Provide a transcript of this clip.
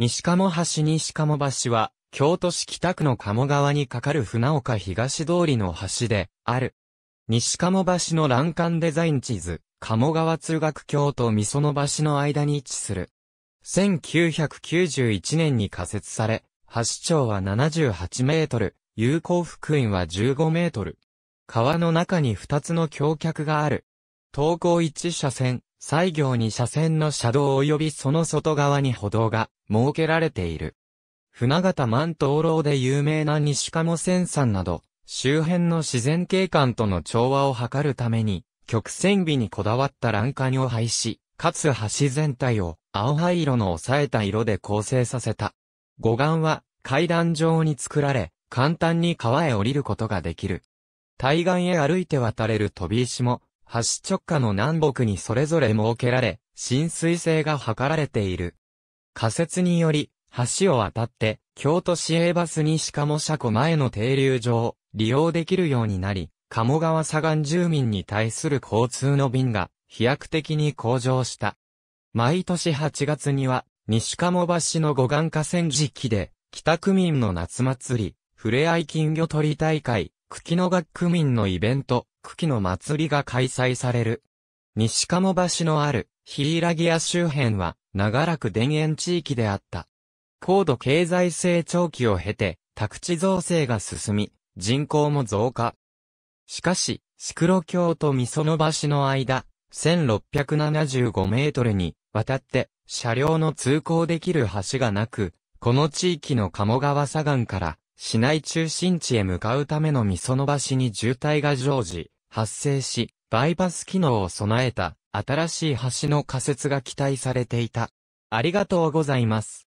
西鴨橋西鴨橋は、京都市北区の鴨川に架かる船岡東通りの橋で、ある。西鴨橋の欄干デザイン地図、鴨川通学橋と三園橋の間に位置する。1991年に仮設され、橋長は78メートル、有効福音は15メートル。川の中に2つの橋脚がある。東高1車線、西行に車線の車道及びその外側に歩道が設けられている。船形万灯籠で有名な西鴨線山など、周辺の自然景観との調和を図るために、曲線美にこだわった欄干を廃止、かつ橋全体を青灰色の抑えた色で構成させた。護岸は階段状に作られ、簡単に川へ降りることができる。対岸へ歩いて渡れる飛び石も橋直下の南北にそれぞれ設けられ、浸水性が図られている。仮説により、橋を渡って、京都市営バス西鴨車庫前の停留場、を利用できるようになり、鴨川左岸住民に対する交通の便が飛躍的に向上した。毎年8月には、西鴨橋の護岸河川敷で、北区民の夏祭り、ふれあい金魚取り大会、茎の学区民のイベント、くの祭りが開催される。西鴨橋のある、ヒラギア周辺は、長らく田園地域であった。高度経済成長期を経て、宅地造成が進み、人口も増加。しかし、シクロ橋と味噌の橋の間、1675メートルに渡って車両の通行できる橋がなく、この地域の鴨川左岸から市内中心地へ向かうための味噌の橋に渋滞が常時発生し、バイパス機能を備えた新しい橋の仮設が期待されていた。ありがとうございます。